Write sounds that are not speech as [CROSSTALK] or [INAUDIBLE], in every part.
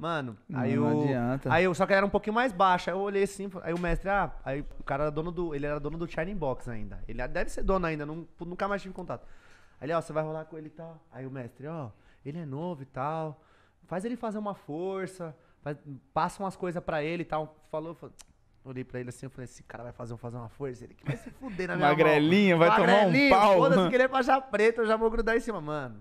Mano, aí não, eu. adianta. Aí eu só que era um pouquinho mais baixo. Aí eu olhei assim, aí o mestre, ah, aí o cara era dono do. Ele era dono do Shining Box ainda. Ele deve ser dono ainda, não, nunca mais tive contato. Aí ele, ó, você vai rolar com ele e tal. Aí o mestre, ó, ele é novo e tal. Faz ele fazer uma força, faz, passa umas coisas pra ele e tal. Falou, falou, olhei pra ele assim, eu falei, esse cara vai fazer, fazer uma força, ele que vai se fuder na minha Magrelinha, mão. vai tomar um pau. Foda-se que ele é faixa preta, eu já vou grudar em cima, mano.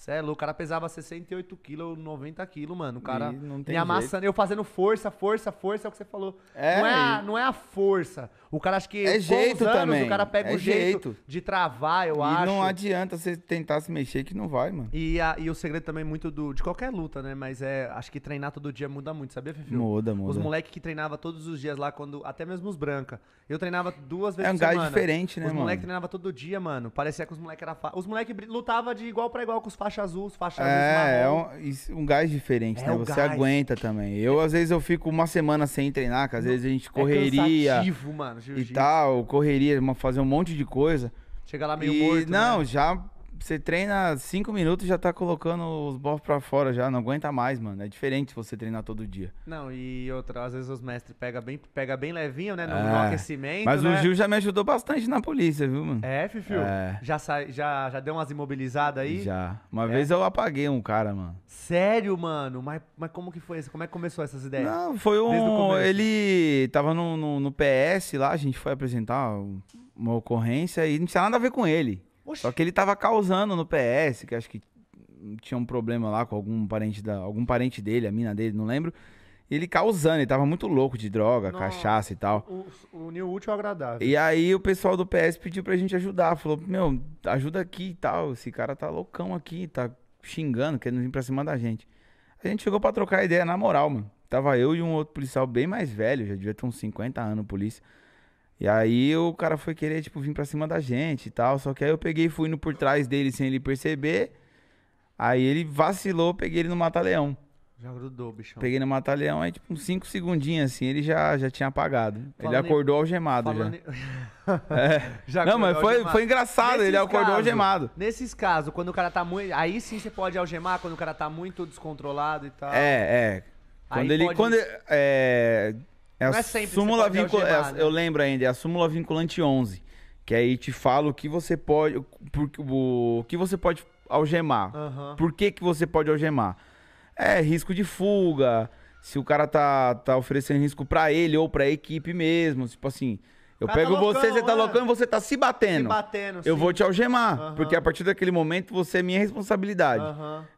Cê é louco, o cara pesava 68 quilos, 90 quilos, mano. O cara me amassando, eu fazendo força, força, força, é o que você falou. É. Não, é a, não é a força. O cara acho que. É jeito anos, também. O cara pega é o jeito, jeito, de travar, eu e acho. E não adianta você tentar se mexer que não vai, mano. E, a, e o segredo também muito do, de qualquer luta, né? Mas é. Acho que treinar todo dia muda muito, sabia, Fifi? Muda, muda. Os moleques que treinava todos os dias lá, quando. Até mesmo os branca. Eu treinava duas vezes é um por semana. É diferente, né, os mano? Os moleques treinava todo dia, mano. Parecia que os moleques era Os moleques lutava de igual para igual com os faixas faixa azul, faixa é, luz É, um, um, gás diferente, é né? Você gás. aguenta também. Eu, às vezes, eu fico uma semana sem treinar, que às vezes a gente é correria. É mano, E tal, correria, fazer um monte de coisa. Chega lá meio e, morto. Não, né? já você treina cinco minutos já tá colocando os bofs pra fora já, não aguenta mais, mano. É diferente você treinar todo dia. Não, e outra, às vezes os mestres pegam bem, pega bem levinho, né? No, é. no aquecimento. Mas né? o Gil já me ajudou bastante na polícia, viu, mano? É, Fifiu? É. Já, já, já deu umas imobilizadas aí? Já. Uma é. vez eu apaguei um cara, mano. Sério, mano? Mas, mas como que foi isso? Como é que começou essas ideias? Não, foi um. Ele tava no, no, no PS lá, a gente foi apresentar uma ocorrência e não tinha nada a ver com ele. Oxi. Só que ele tava causando no PS, que acho que tinha um problema lá com algum parente da, algum parente dele, a mina dele, não lembro. Ele causando, ele tava muito louco de droga, Nossa, cachaça e tal. Uniu o útil é agradável. E aí o pessoal do PS pediu pra gente ajudar. Falou, meu, ajuda aqui e tal. Esse cara tá loucão aqui, tá xingando, querendo vir pra cima da gente. A gente chegou pra trocar ideia, na moral, mano. Tava eu e um outro policial bem mais velho, já devia ter uns 50 anos, polícia. E aí o cara foi querer, tipo, vir pra cima da gente e tal. Só que aí eu peguei e fui indo por trás dele sem ele perceber. Aí ele vacilou, peguei ele no mata-leão. Já grudou, bichão. Peguei no mata-leão, aí tipo uns 5 segundinhos assim, ele já, já tinha apagado. Falando ele acordou em... algemado Falando já. Em... é. [LAUGHS] já Não, mas foi, algemado. foi engraçado, nesses ele acordou caso, algemado. Nesses casos, quando o cara tá muito... Aí sim você pode algemar, quando o cara tá muito descontrolado e tal. É, é. Quando aí ele... Pode... Quando, é, é a é sempre súmula vinculante. É, né? eu lembro ainda, é a súmula vinculante 11. Que aí te fala o que você pode. o, o que você pode algemar. Uhum. Por que, que você pode algemar? É risco de fuga. Se o cara tá, tá oferecendo risco para ele ou pra equipe mesmo. Tipo assim. Eu Cara tá pego tá loucão, você, você tá locando, é. loucão e você tá se batendo. Se batendo, Eu sim. vou te algemar, porque a partir daquele momento você é minha responsabilidade.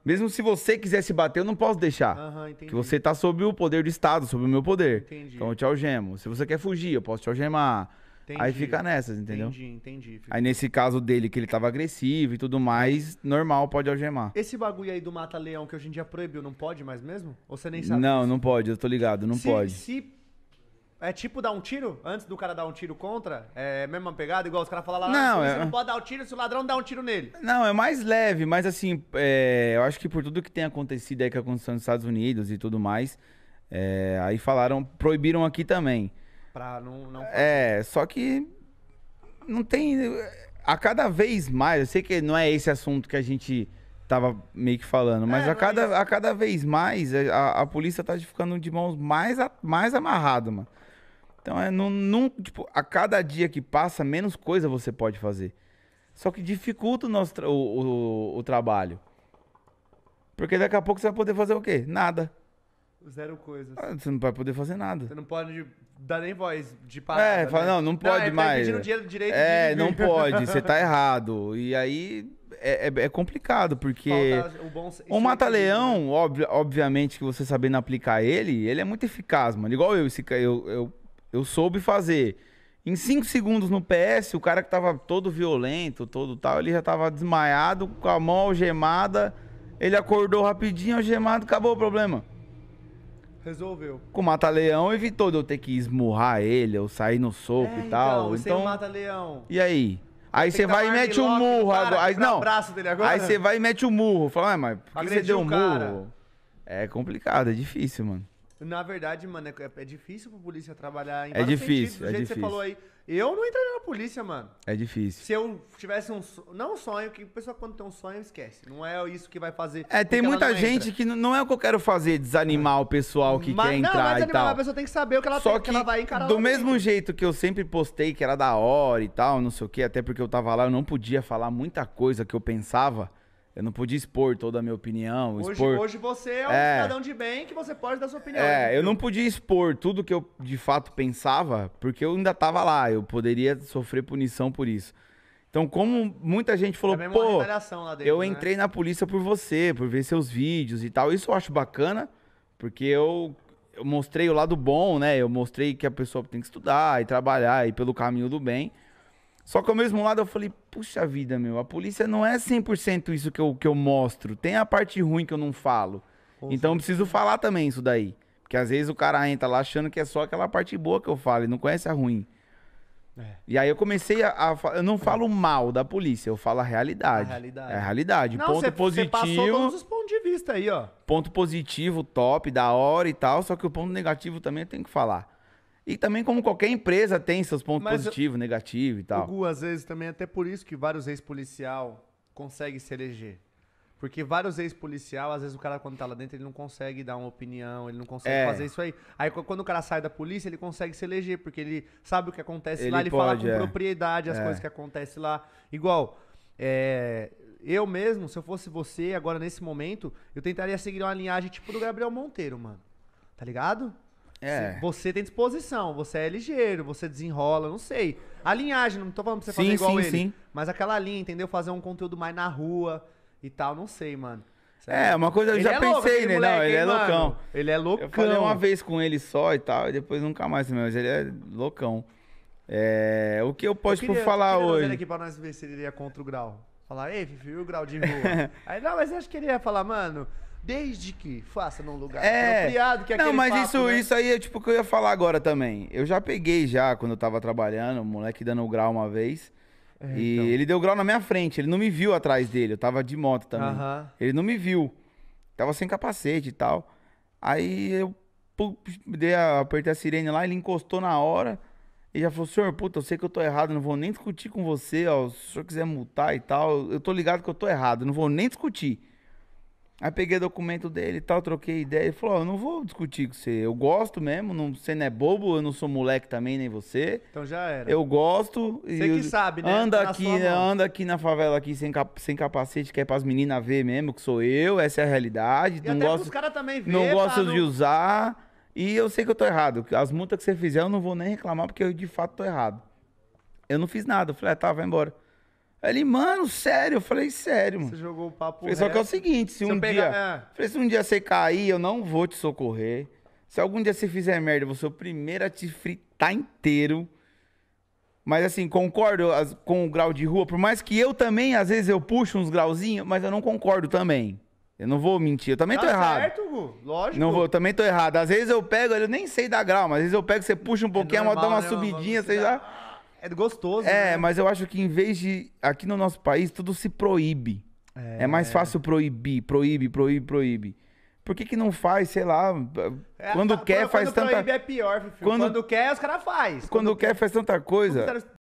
Mesmo se você quiser se bater, eu não posso deixar. Uhum, que você tá sob o poder do Estado, sob o meu poder. Entendi. Então eu te algemo. Se você quer fugir, eu posso te algemar. Entendi. Aí fica nessas, entendeu? Entendi, entendi. Aí nesse caso dele, que ele tava agressivo e tudo mais, normal, pode algemar. Esse bagulho aí do mata-leão que hoje em dia proibiu, não pode mais mesmo? Ou você nem sabe? Não, não pode, eu tô ligado, não se, pode. Se é tipo dar um tiro? Antes do cara dar um tiro contra? É mesma pegada? Igual os caras falam lá, não, é- você é... não pode dar o um tiro se o ladrão dá um tiro nele. Não, é mais leve, mas assim, é, eu acho que por tudo que tem acontecido aí que aconteceu nos Estados Unidos e tudo mais, é, aí falaram, proibiram aqui também. Pra não, não... É, só que não tem... A cada vez mais, eu sei que não é esse assunto que a gente tava meio que falando, mas, é, a, é cada, a cada vez mais é, a, a polícia tá ficando de mãos mais, mais amarrada, mano. Então é tipo, a cada dia que passa, menos coisa você pode fazer. Só que dificulta o nosso tra o, o, o, trabalho. Porque daqui a pouco você vai poder fazer o quê? Nada. Zero coisas. Ah, você não vai poder fazer nada. Você não pode dar nem voz de é, parada. É, fala, né? não, não pode não, é, tá mais. Tá dinheiro direito é, não pode, você tá [LAUGHS] errado. E aí é, é, é complicado, porque o bom... um é mata-leão, né? obviamente que você sabendo aplicar ele, ele é muito eficaz, mano. Igual eu, esse, eu, eu eu soube fazer. Em 5 segundos no PS, o cara que tava todo violento, todo tal, ele já tava desmaiado, com a mão algemada. Ele acordou rapidinho, algemado, acabou o problema. Resolveu. Com o mata-leão evitou de eu ter que esmurrar ele, eu sair no soco é, e tal. Então, então... mata-leão. E aí? Aí você vai e mete o um murro agora. Aí, não. Aí você vai e mete o um murro. Fala, mas por que você deu um murro? É complicado, é difícil, mano. Na verdade, mano, é, é difícil pro polícia trabalhar em É difícil, do é jeito que você difícil. falou aí. Eu não entraria na polícia, mano. É difícil. Se eu tivesse um. Não um sonho, que a pessoa quando tem um sonho esquece. Não é isso que vai fazer. É, tem muita gente entra. que não é o que eu quero fazer, desanimar o pessoal que mas, quer não, entrar mas e animal, a tal. pessoa tem que saber o que ela Só tem, que, que, ela vai encarar. do mesmo dentro. jeito que eu sempre postei que era da hora e tal, não sei o quê, até porque eu tava lá, eu não podia falar muita coisa que eu pensava, eu não podia expor toda a minha opinião. Hoje, expor... hoje você é um é... cidadão de bem que você pode dar sua opinião. É, eu não podia expor tudo que eu de fato pensava, porque eu ainda tava lá. Eu poderia sofrer punição por isso. Então, como muita gente falou, é pô, dentro, eu né? entrei na polícia por você, por ver seus vídeos e tal. Isso eu acho bacana, porque eu, eu mostrei o lado bom, né? Eu mostrei que a pessoa tem que estudar e trabalhar e pelo caminho do bem. Só que ao mesmo lado eu falei, puxa vida, meu, a polícia não é 100% isso que eu, que eu mostro. Tem a parte ruim que eu não falo. Com então eu preciso falar também isso daí. Porque às vezes o cara entra lá achando que é só aquela parte boa que eu falo e não conhece a ruim. É. E aí eu comecei a, a, Eu não é. falo mal da polícia, eu falo a realidade. A realidade. É a realidade. Não, ponto cê, positivo. Você passou todos os pontos de vista aí, ó. Ponto positivo, top, da hora e tal. Só que o ponto negativo também eu tenho que falar. E também, como qualquer empresa, tem seus pontos positivos, negativos e tal. O Gu, às vezes, também é até por isso que vários ex-policial conseguem se eleger. Porque vários ex-policial, às vezes o cara quando tá lá dentro, ele não consegue dar uma opinião, ele não consegue é. fazer isso aí. Aí quando o cara sai da polícia, ele consegue se eleger, porque ele sabe o que acontece ele lá, ele pode, fala com é. propriedade as é. coisas que acontecem lá. Igual, é, eu mesmo, se eu fosse você agora nesse momento, eu tentaria seguir uma linhagem tipo do Gabriel Monteiro, mano. Tá ligado? É. Você tem disposição, você é ligeiro, você desenrola, não sei. A linhagem, não tô falando pra você sim, fazer igual sim, ele. Sim. Mas aquela linha, entendeu? Fazer um conteúdo mais na rua e tal, não sei, mano. É, uma coisa eu ele já é pensei, né? não, ele é mano? loucão. Ele é loucão. Eu falei uma vez com ele só e tal, e depois nunca mais, mas ele é loucão. É, o que eu posso eu tipo, queria, falar eu hoje? Eu aqui pra nós ver se ele ia contra o grau. Falar, ei, Fifi, o grau de rua? [LAUGHS] Aí, não, mas eu acho que ele ia falar, mano, Desde que faça num lugar é... apropriado, que é Não, mas papo, isso, né? isso aí é tipo o que eu ia falar agora também. Eu já peguei já, quando eu tava trabalhando, o moleque dando o grau uma vez. É, e então. ele deu grau na minha frente, ele não me viu atrás dele, eu tava de moto também. Uh -huh. Ele não me viu. Tava sem capacete e tal. Aí eu dei a, apertei a sirene lá, ele encostou na hora e já falou: senhor, puta, eu sei que eu tô errado, não vou nem discutir com você, ó. Se o senhor quiser multar e tal, eu tô ligado que eu tô errado, não vou nem discutir. Aí peguei o documento dele e tal, troquei ideia. Ele falou: oh, eu não vou discutir com você. Eu gosto mesmo, não, você não é bobo, eu não sou moleque também, nem você. Então já era. Eu gosto. Você que eu, sabe, né? Anda, tá aqui, né, anda aqui na favela aqui sem, cap, sem capacete, que é pras meninas ver mesmo, que sou eu, essa é a realidade. E não até gosto, os caras também ver, Não gosto de usar. E eu sei que eu tô errado. As multas que você fizer, eu não vou nem reclamar, porque eu de fato tô errado. Eu não fiz nada. Eu falei, ah, tá, vai embora. Aí ele, mano, sério? Eu falei, sério, mano. Você jogou o papo falei, Só que é o seguinte, se, se um dia... É. Falei, se um dia você cair, eu não vou te socorrer. Se algum dia você fizer merda, eu vou ser o primeiro a te fritar inteiro. Mas assim, concordo com o grau de rua, por mais que eu também, às vezes, eu puxo uns grauzinhos, mas eu não concordo também. Eu não vou mentir, eu também tá tô errado. Tá certo, lógico. Não vou, eu também tô errado. Às vezes eu pego, eu nem sei dar grau, mas às vezes eu pego, você puxa um é pouquinho, é normal, dá uma né, subidinha, sei lá é gostoso. É, né? mas eu acho que em vez de. Aqui no nosso país, tudo se proíbe. É, é mais fácil proibir, proíbe, proíbe, proíbe. Por que, que não faz, sei lá, é, quando é, [LAUGHS] quer quando faz quando tanta... Quando é pior, filho. Quando... quando quer, os caras fazem. Quando, quando quer, quer, faz tanta coisa.